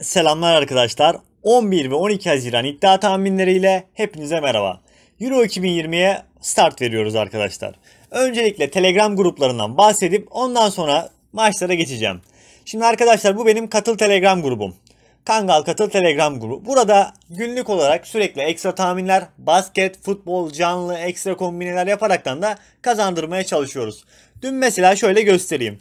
Selamlar arkadaşlar. 11 ve 12 Haziran iddia tahminleriyle hepinize merhaba. Euro 2020'ye start veriyoruz arkadaşlar. Öncelikle Telegram gruplarından bahsedip ondan sonra maçlara geçeceğim. Şimdi arkadaşlar bu benim katıl Telegram grubum. Kangal Katıl Telegram grubu. Burada günlük olarak sürekli ekstra tahminler, basket, futbol, canlı, ekstra kombineler yaparaktan da kazandırmaya çalışıyoruz. Dün mesela şöyle göstereyim.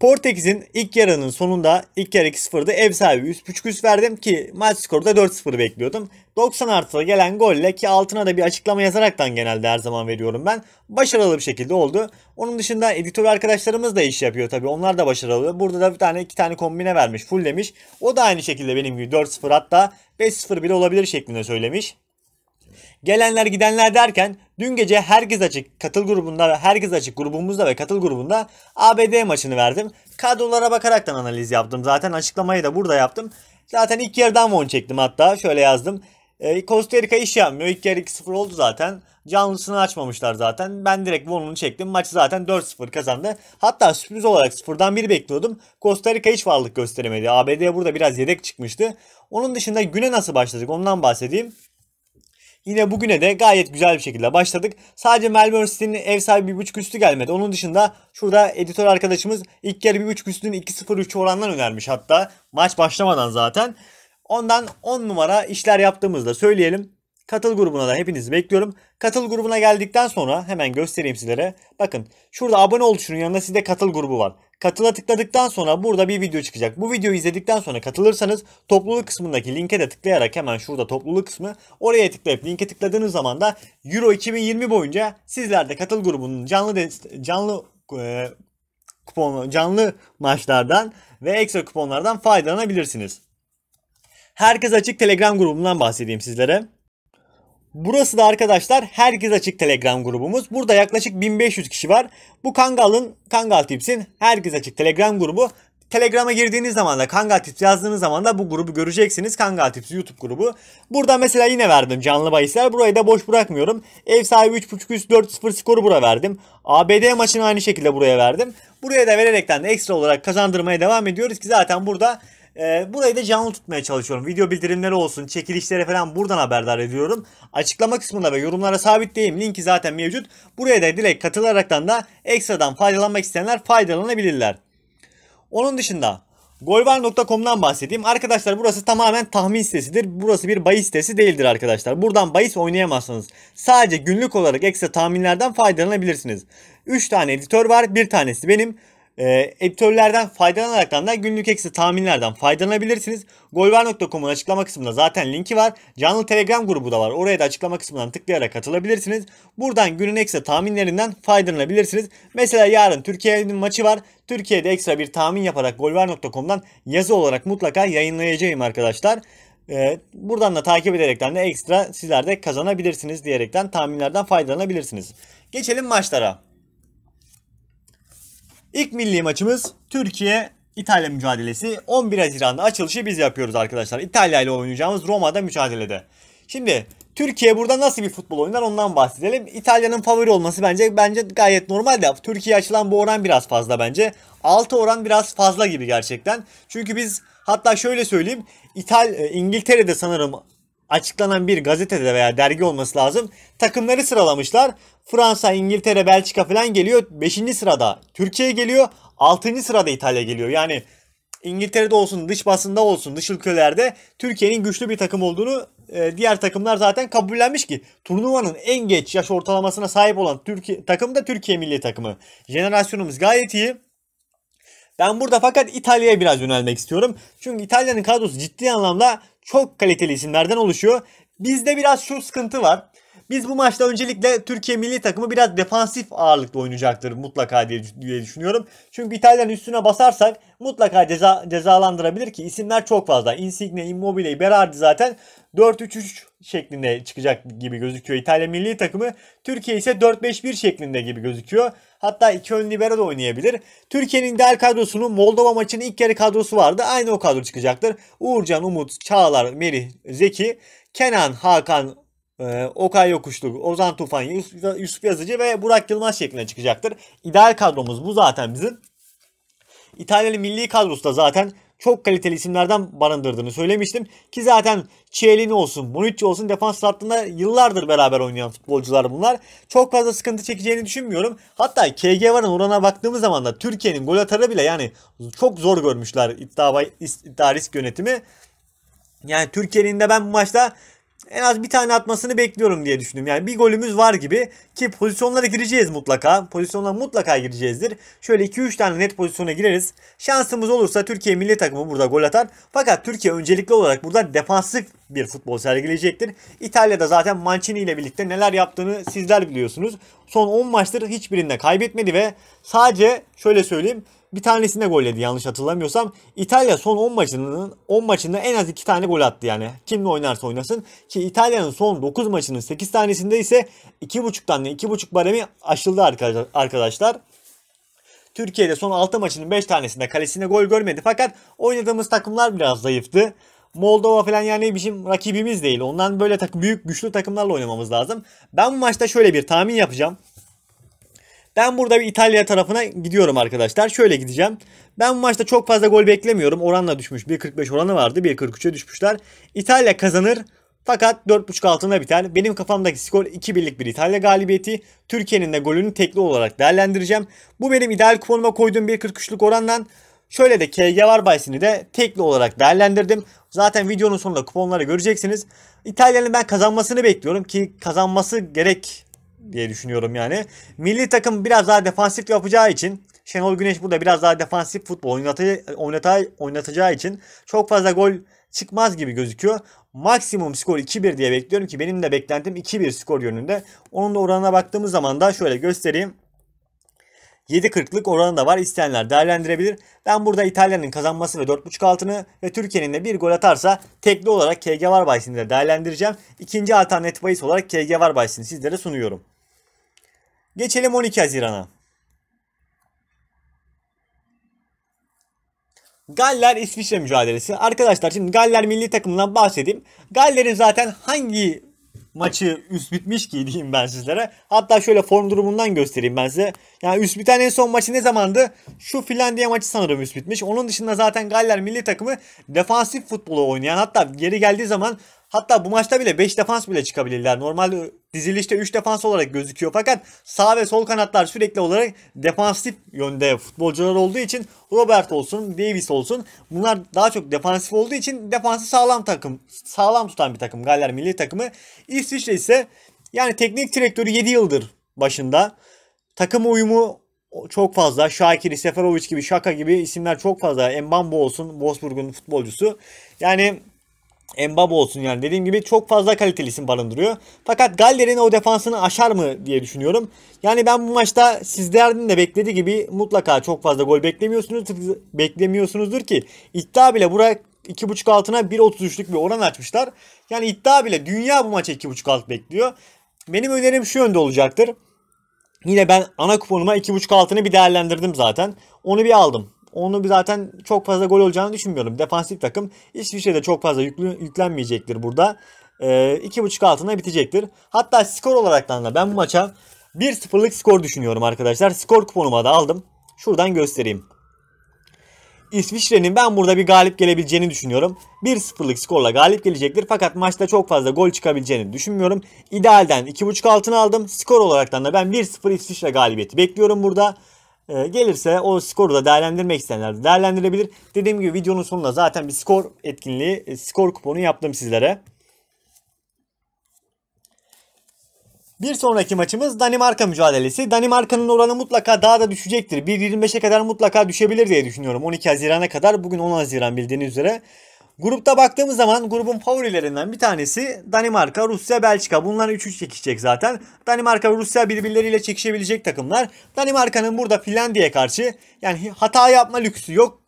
Portekiz'in ilk yarının sonunda ilk yarı 2-0'da ev sahibi 3.5 üst verdim ki maç skoru da 4-0 bekliyordum. 90 artıda gelen golle ki altına da bir açıklama yazaraktan genelde her zaman veriyorum ben. Başarılı bir şekilde oldu. Onun dışında editör arkadaşlarımız da iş yapıyor tabi onlar da başarılı. Burada da bir tane iki tane kombine vermiş full demiş. O da aynı şekilde benim gibi 4-0 hatta 5-0 bile olabilir şeklinde söylemiş. Gelenler gidenler derken dün gece herkes açık katıl grubunda herkes açık grubumuzda ve katıl grubunda ABD maçını verdim. Kadrolara bakaraktan analiz yaptım. Zaten açıklamayı da burada yaptım. Zaten ilk yarıdan von çektim hatta şöyle yazdım. E, Costa Rica iş yapmıyor. İlk yarı 2-0 oldu zaten. Canlısını açmamışlar zaten. Ben direkt Von'unu çektim. maçı zaten 4-0 kazandı. Hatta sürpriz olarak 0'dan 1 bekliyordum. Costa Rica hiç varlık gösteremedi. ABD burada biraz yedek çıkmıştı. Onun dışında güne nasıl başladık ondan bahsedeyim. Yine bugüne de gayet güzel bir şekilde başladık. Sadece Melbourne City'nin ev sahibi 1.5 üstü gelmedi. Onun dışında şurada editör arkadaşımız ilk yarı 1.5 üstünün 2-0-3 orandan önermiş hatta. Maç başlamadan zaten. Ondan 10 numara işler yaptığımızda söyleyelim. Katıl grubuna da hepinizi bekliyorum. Katıl grubuna geldikten sonra hemen göstereyim sizlere. Bakın şurada abone ol tuşunun yanında sizde katıl grubu var. Katıla tıkladıktan sonra burada bir video çıkacak. Bu videoyu izledikten sonra katılırsanız topluluk kısmındaki linke de tıklayarak hemen şurada topluluk kısmı oraya tıklayıp linke tıkladığınız zaman da Euro 2020 boyunca sizler de katıl grubunun canlı canlı e, kupon canlı maçlardan ve ekstra kuponlardan faydalanabilirsiniz. Herkes açık Telegram grubundan bahsedeyim sizlere. Burası da arkadaşlar herkes açık Telegram grubumuz. Burada yaklaşık 1500 kişi var. Bu Kangal'ın, Kangal Tips'in herkes açık Telegram grubu. Telegram'a girdiğiniz zaman da Kangal Tips yazdığınız zaman da bu grubu göreceksiniz. Kangal Tips YouTube grubu. Burada mesela yine verdim canlı bahisler. Burayı da boş bırakmıyorum. Ev sahibi 3.5 üst 4-0 skoru buraya verdim. ABD maçını aynı şekilde buraya verdim. Buraya da vererekten de ekstra olarak kazandırmaya devam ediyoruz ki zaten burada ee, burayı da canlı tutmaya çalışıyorum. Video bildirimleri olsun, çekilişlere falan buradan haberdar ediyorum. Açıklama kısmında ve yorumlara sabitleyeyim. Linki zaten mevcut. Buraya da direkt katılaraktan da ekstradan faydalanmak isteyenler faydalanabilirler. Onun dışında Golvar.com'dan bahsedeyim. Arkadaşlar burası tamamen tahmin sitesidir. Burası bir bahis sitesi değildir arkadaşlar. Buradan bahis oynayamazsınız. Sadece günlük olarak ekstra tahminlerden faydalanabilirsiniz. 3 tane editör var. Bir tanesi benim. E, editörlerden faydalanarak da günlük eksi tahminlerden faydalanabilirsiniz. Golvar.com'un açıklama kısmında zaten linki var. Canlı Telegram grubu da var. Oraya da açıklama kısmından tıklayarak katılabilirsiniz. Buradan günün ekstra tahminlerinden faydalanabilirsiniz. Mesela yarın Türkiye'nin maçı var. Türkiye'de ekstra bir tahmin yaparak golvar.com'dan yazı olarak mutlaka yayınlayacağım arkadaşlar. Ee, buradan da takip ederekten de ekstra sizler de kazanabilirsiniz diyerekten tahminlerden faydalanabilirsiniz. Geçelim maçlara. İlk milli maçımız Türkiye İtalya mücadelesi. 11 Haziran'da açılışı biz yapıyoruz arkadaşlar. İtalya ile oynayacağımız Roma'da mücadelede. Şimdi Türkiye burada nasıl bir futbol oynar ondan bahsedelim. İtalya'nın favori olması bence bence gayet normal de Türkiye açılan bu oran biraz fazla bence. 6 oran biraz fazla gibi gerçekten. Çünkü biz hatta şöyle söyleyeyim. İtal İngiltere'de sanırım açıklanan bir gazetede veya dergi olması lazım. Takımları sıralamışlar. Fransa, İngiltere, Belçika falan geliyor. 5. sırada Türkiye geliyor. 6. sırada İtalya geliyor. Yani İngiltere'de olsun, dış basında olsun, dış ülkelerde Türkiye'nin güçlü bir takım olduğunu e, diğer takımlar zaten kabullenmiş ki turnuvanın en geç yaş ortalamasına sahip olan Türkiye takım da Türkiye milli takımı. Jenerasyonumuz gayet iyi. Ben burada fakat İtalya'ya biraz yönelmek istiyorum. Çünkü İtalya'nın kadrosu ciddi anlamda çok kaliteli isimlerden oluşuyor. Bizde biraz şu sıkıntı var. Biz bu maçta öncelikle Türkiye milli takımı biraz defansif ağırlıklı oynayacaktır mutlaka diye düşünüyorum. Çünkü İtalya'nın üstüne basarsak mutlaka ceza, cezalandırabilir ki isimler çok fazla. Insigne, Immobile, Berardi zaten 4-3-3 şeklinde çıkacak gibi gözüküyor İtalya milli takımı. Türkiye ise 4-5-1 şeklinde gibi gözüküyor. Hatta iki ön libero da oynayabilir. Türkiye'nin değer kadrosunun Moldova maçının ilk yarı kadrosu vardı. Aynı o kadro çıkacaktır. Uğurcan, Umut, Çağlar, Merih, Zeki, Kenan, Hakan, e, Okay Yokuşlu, Ozan Tufan, Yusuf, Yazıcı ve Burak Yılmaz şeklinde çıkacaktır. İdeal kadromuz bu zaten bizim. İtalyan milli kadrosu da zaten çok kaliteli isimlerden barındırdığını söylemiştim. Ki zaten Chiellini olsun, Bonucci olsun defans hattında yıllardır beraber oynayan futbolcular bunlar. Çok fazla sıkıntı çekeceğini düşünmüyorum. Hatta KG varın oranına baktığımız zaman da Türkiye'nin gol atarı bile yani çok zor görmüşler iddia, iddia risk yönetimi. Yani Türkiye'nin de ben bu maçta en az bir tane atmasını bekliyorum diye düşündüm. Yani bir golümüz var gibi ki pozisyonlara gireceğiz mutlaka. Pozisyonlara mutlaka gireceğizdir. Şöyle 2-3 tane net pozisyona gireriz. Şansımız olursa Türkiye milli takımı burada gol atar. Fakat Türkiye öncelikli olarak burada defansif bir futbol sergileyecektir. İtalya'da zaten Mancini ile birlikte neler yaptığını sizler biliyorsunuz. Son 10 maçtır hiçbirinde kaybetmedi ve sadece şöyle söyleyeyim bir tanesinde gol yedi yanlış hatırlamıyorsam. İtalya son 10 maçının 10 maçında en az 2 tane gol attı yani. Kimle oynarsa oynasın. Ki İtalya'nın son 9 maçının 8 tanesinde ise 2.5 tane 2.5 baremi aşıldı arkadaşlar. Türkiye'de son 6 maçının 5 tanesinde kalesine gol görmedi. Fakat oynadığımız takımlar biraz zayıftı. Moldova falan yani bizim rakibimiz değil. Ondan böyle büyük güçlü takımlarla oynamamız lazım. Ben bu maçta şöyle bir tahmin yapacağım. Ben burada bir İtalya tarafına gidiyorum arkadaşlar. Şöyle gideceğim. Ben bu maçta çok fazla gol beklemiyorum. Oranla düşmüş. 1.45 oranı vardı. 1.43'e düşmüşler. İtalya kazanır. Fakat 4.5 altında biter. Benim kafamdaki skor 2 birlik bir İtalya galibiyeti. Türkiye'nin de golünü tekli olarak değerlendireceğim. Bu benim ideal kuponuma koyduğum 1.43'lük orandan. Şöyle de KG var de tekli olarak değerlendirdim. Zaten videonun sonunda kuponları göreceksiniz. İtalya'nın ben kazanmasını bekliyorum ki kazanması gerek diye düşünüyorum yani. Milli takım biraz daha defansif yapacağı için Şenol Güneş burada biraz daha defansif futbol oynatı, oynatı, oynatacağı için çok fazla gol çıkmaz gibi gözüküyor. Maksimum skor 2-1 diye bekliyorum ki benim de beklentim 2-1 skor yönünde. Onun da oranına baktığımız zaman da şöyle göstereyim. 7.40'lık oranı da var. İsteyenler değerlendirebilir. Ben burada İtalya'nın kazanması ve 4.5 altını ve Türkiye'nin de bir gol atarsa tekli olarak KG var bahisini de değerlendireceğim. İkinci alternatif bahis olarak KG var sizlere sunuyorum. Geçelim 12 Haziran'a. Galler İsviçre mücadelesi. Arkadaşlar şimdi Galler milli takımından bahsedeyim. Galler'in zaten hangi maçı üst bitmiş ki diyeyim ben sizlere. Hatta şöyle form durumundan göstereyim ben size. Yani üst biten en son maçı ne zamandı? Şu Finlandiya maçı sanırım üst bitmiş. Onun dışında zaten Galler milli takımı defansif futbolu oynayan hatta geri geldiği zaman Hatta bu maçta bile 5 defans bile çıkabilirler. Normal dizilişte 3 defans olarak gözüküyor fakat sağ ve sol kanatlar sürekli olarak defansif yönde futbolcular olduğu için Robert olsun, Davis olsun bunlar daha çok defansif olduğu için defansı sağlam takım, sağlam tutan bir takım Galler milli takımı. İsviçre ise yani teknik direktörü 7 yıldır başında. Takım uyumu çok fazla. Şakiri, Seferovic gibi, Şaka gibi isimler çok fazla. Mbambo olsun Wolfsburg'un futbolcusu. Yani Mbappe olsun yani dediğim gibi çok fazla kaliteli isim barındırıyor. Fakat Galler'in o defansını aşar mı diye düşünüyorum. Yani ben bu maçta sizlerin de beklediği gibi mutlaka çok fazla gol beklemiyorsunuz beklemiyorsunuzdur ki iddia bile buraya 2.5 altına 1.33'lük bir oran açmışlar. Yani iddia bile dünya bu maça 2.5 alt bekliyor. Benim önerim şu yönde olacaktır. Yine ben ana kuponuma 2.5 altını bir değerlendirdim zaten. Onu bir aldım onu zaten çok fazla gol olacağını düşünmüyorum. Defansif takım hiçbir şeyde çok fazla yüklü, yüklenmeyecektir burada. E, iki buçuk altına bitecektir. Hatta skor olaraktan da ben bu maça 1-0'lık skor düşünüyorum arkadaşlar. Skor kuponumu da aldım. Şuradan göstereyim. İsviçre'nin ben burada bir galip gelebileceğini düşünüyorum. 1-0'lık skorla galip gelecektir fakat maçta çok fazla gol çıkabileceğini düşünmüyorum. İdealden 2.5 altına aldım. Skor olaraktan da ben 1-0 İsviçre galibiyeti bekliyorum burada. Ee, gelirse o skoru da değerlendirmek isteyenler de değerlendirebilir. Dediğim gibi videonun sonunda zaten bir skor etkinliği, e, skor kuponu yaptım sizlere. Bir sonraki maçımız Danimarka mücadelesi. Danimarka'nın oranı mutlaka daha da düşecektir. 1.25'e kadar mutlaka düşebilir diye düşünüyorum. 12 Haziran'a kadar bugün 10 Haziran bildiğiniz üzere. Grupta baktığımız zaman grubun favorilerinden bir tanesi Danimarka, Rusya, Belçika. Bunlar 3-3 çekişecek zaten. Danimarka ve Rusya birbirleriyle çekişebilecek takımlar. Danimarka'nın burada Finlandiya karşı yani hata yapma lüksü yok.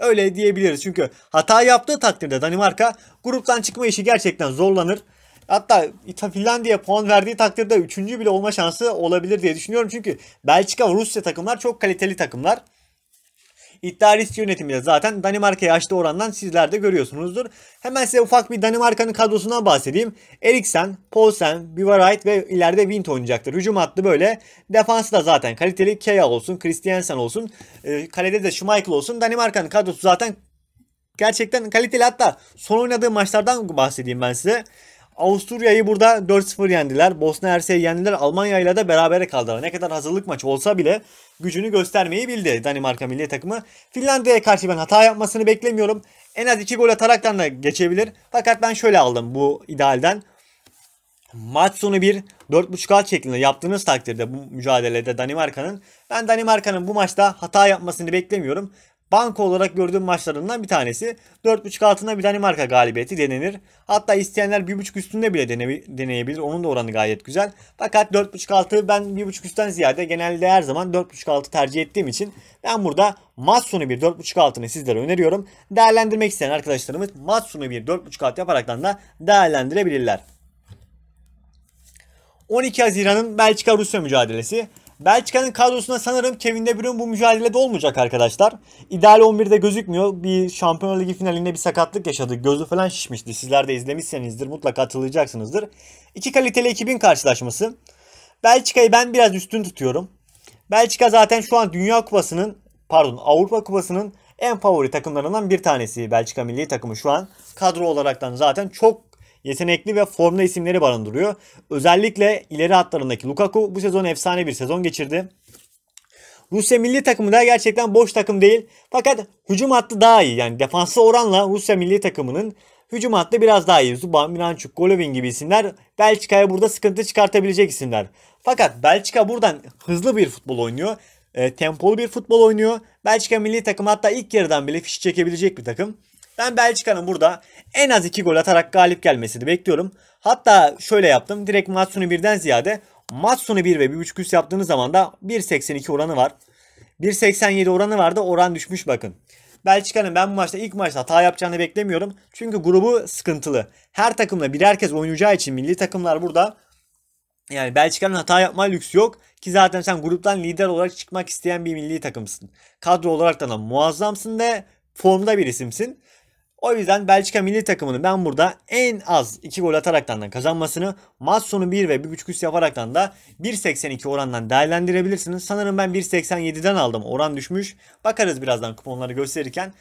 Öyle diyebiliriz çünkü hata yaptığı takdirde Danimarka gruptan çıkma işi gerçekten zorlanır. Hatta Finlandiya puan verdiği takdirde 3. bile olma şansı olabilir diye düşünüyorum. Çünkü Belçika ve Rusya takımlar çok kaliteli takımlar. İddia risk yönetimi de zaten Danimarka'ya açtığı orandan sizler de görüyorsunuzdur. Hemen size ufak bir Danimarka'nın kadrosundan bahsedeyim. Eriksen, Poulsen, Bivarayt ve ileride Wint oynayacaktır. Hücum hattı böyle. Defansı da zaten kaliteli. Kea olsun, Christiansen olsun. E, kalede de Schmeichel olsun. Danimarka'nın kadrosu zaten gerçekten kaliteli. Hatta son oynadığı maçlardan bahsedeyim ben size. Avusturya'yı burada 4-0 yendiler. Bosna Hersek'i yendiler. Almanya ile de berabere kaldılar. Ne kadar hazırlık maçı olsa bile gücünü göstermeyi bildi Danimarka milli takımı. Finlandiya'ya karşı ben hata yapmasını beklemiyorum. En az 2 gol ataraktan da geçebilir. Fakat ben şöyle aldım bu idealden. Maç sonu bir 4.5 alt şeklinde yaptığınız takdirde bu mücadelede Danimarka'nın ben Danimarka'nın bu maçta hata yapmasını beklemiyorum banko olarak gördüğüm maçlarından bir tanesi. 4.5 altında bir Danimarka galibiyeti denenir. Hatta isteyenler 1.5 üstünde bile dene, deneyebilir. Onun da oranı gayet güzel. Fakat 4.5 altı ben 1.5 üstten ziyade genelde her zaman 4.5 altı tercih ettiğim için ben burada maç sonu bir 4.5 altını sizlere öneriyorum. Değerlendirmek isteyen arkadaşlarımız maç sonu bir 4.5 alt yaparaktan da değerlendirebilirler. 12 Haziran'ın Belçika-Rusya mücadelesi. Belçika'nın kadrosunda sanırım Kevin De Bruyne bu mücadelede olmayacak arkadaşlar. İdeal 11'de gözükmüyor. Bir Şampiyonlar Ligi finalinde bir sakatlık yaşadı. Gözü falan şişmişti. Sizler de izlemişsenizdir mutlaka hatırlayacaksınızdır. İki kaliteli ekibin karşılaşması. Belçika'yı ben biraz üstün tutuyorum. Belçika zaten şu an Dünya Kupası'nın pardon Avrupa Kupası'nın en favori takımlarından bir tanesi Belçika milli takımı şu an. Kadro olaraktan zaten çok yetenekli ve formda isimleri barındırıyor. Özellikle ileri hatlarındaki Lukaku bu sezon efsane bir sezon geçirdi. Rusya milli takımı da gerçekten boş takım değil. Fakat hücum hattı daha iyi. Yani defansı oranla Rusya milli takımının hücum hattı biraz daha iyi. Zuban, Miranchuk, Golovin gibi isimler Belçika'ya burada sıkıntı çıkartabilecek isimler. Fakat Belçika buradan hızlı bir futbol oynuyor. E, tempolu bir futbol oynuyor. Belçika milli takımı hatta ilk yarıdan bile fişi çekebilecek bir takım. Ben Belçika'nın burada en az 2 gol atarak galip gelmesini bekliyorum. Hatta şöyle yaptım. Direkt maç sonu 1'den ziyade maç sonu 1 ve 1.5 üst yaptığınız zaman da 1.82 oranı var. 1.87 oranı vardı. Oran düşmüş bakın. Belçika'nın ben bu maçta ilk maçta hata yapacağını beklemiyorum. Çünkü grubu sıkıntılı. Her takımla birer kez oynayacağı için milli takımlar burada yani Belçika'nın hata yapma lüksü yok ki zaten sen gruptan lider olarak çıkmak isteyen bir milli takımsın. Kadro olarak da muazzamsın ve formda bir isimsin. O yüzden Belçika milli takımının ben burada en az 2 gol ataraktan da kazanmasını maç sonu 1 ve 1.5 üst yaparaktan da 1.82 orandan değerlendirebilirsiniz. Sanırım ben 1.87'den aldım. Oran düşmüş. Bakarız birazdan kuponları gösterirken.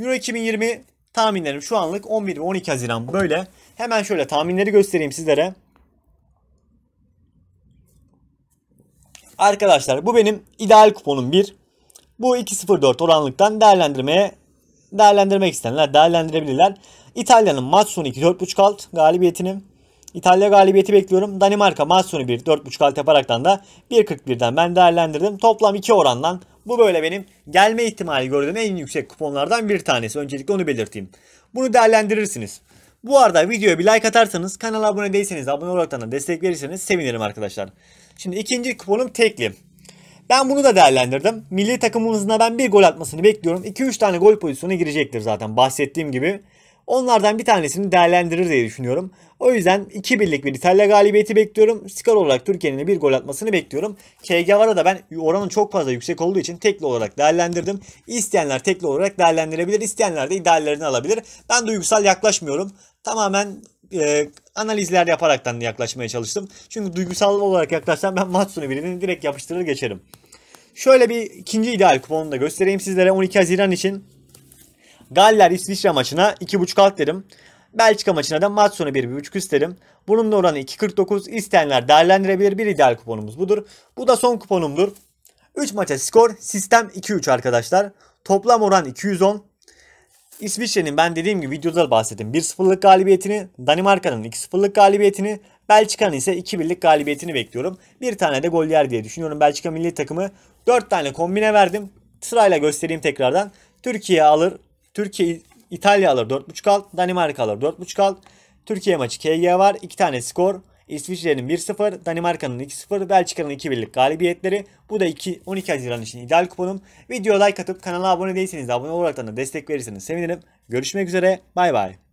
Euro 2020 tahminlerim şu anlık 11 ve 12 Haziran böyle. Hemen şöyle tahminleri göstereyim sizlere. Arkadaşlar bu benim ideal kuponum 1. Bu 2.04 oranlıktan değerlendirmeye değerlendirmek isteyenler değerlendirebilirler. İtalya'nın maç sonu 2 4.5 alt galibiyetini İtalya galibiyeti bekliyorum. Danimarka maç sonu 1 4.5 alt yaparaktan da 1.41'den ben değerlendirdim. Toplam 2 orandan bu böyle benim gelme ihtimali gördüğüm en yüksek kuponlardan bir tanesi. Öncelikle onu belirteyim. Bunu değerlendirirsiniz. Bu arada videoya bir like atarsanız, kanala abone değilseniz abone olarak da destek verirseniz sevinirim arkadaşlar. Şimdi ikinci kuponum tekli. Ben bunu da değerlendirdim. Milli takımımızın ben bir gol atmasını bekliyorum. 2-3 tane gol pozisyonu girecektir zaten bahsettiğim gibi. Onlardan bir tanesini değerlendirir diye düşünüyorum. O yüzden 2 birlik bir İtalya galibiyeti bekliyorum. Skor olarak Türkiye'nin bir gol atmasını bekliyorum. KGV'da da ben oranın çok fazla yüksek olduğu için tekli olarak değerlendirdim. İsteyenler tekli olarak değerlendirebilir. İsteyenler de ideallerini alabilir. Ben duygusal yaklaşmıyorum. Tamamen e, analizler yaparaktan yaklaşmaya çalıştım. Çünkü duygusal olarak yaklaşsam ben Matsun'u birini direkt yapıştırır geçerim. Şöyle bir ikinci ideal kuponu da göstereyim sizlere. 12 Haziran için Galler İsviçre maçına 2.5 alt derim. Belçika maçına da maç sonu 1.5 isterim. Bunun da oranı 2.49. İsteyenler değerlendirebilir. Bir ideal kuponumuz budur. Bu da son kuponumdur. 3 maça skor sistem 2-3 arkadaşlar. Toplam oran 210. İsviçre'nin ben dediğim gibi videoda bahsettim 1-0'lık galibiyetini, Danimarka'nın 2-0'lık galibiyetini Belçika'nın ise 2 birlik galibiyetini bekliyorum. Bir tane de gol yer diye düşünüyorum. Belçika milli takımı 4 tane kombine verdim. Sırayla göstereyim tekrardan. Türkiye alır. Türkiye İtalya alır 4.5 alt. Danimarka alır 4.5 alt. Türkiye maçı KG var. 2 tane skor. İsviçre'nin 1-0, Danimarka'nın 2-0, Belçika'nın 2-1'lik galibiyetleri. Bu da 2 12 Haziran için ideal kuponum. Videoya like atıp kanala abone değilseniz de abone olarak da destek verirseniz sevinirim. Görüşmek üzere. Bay bay.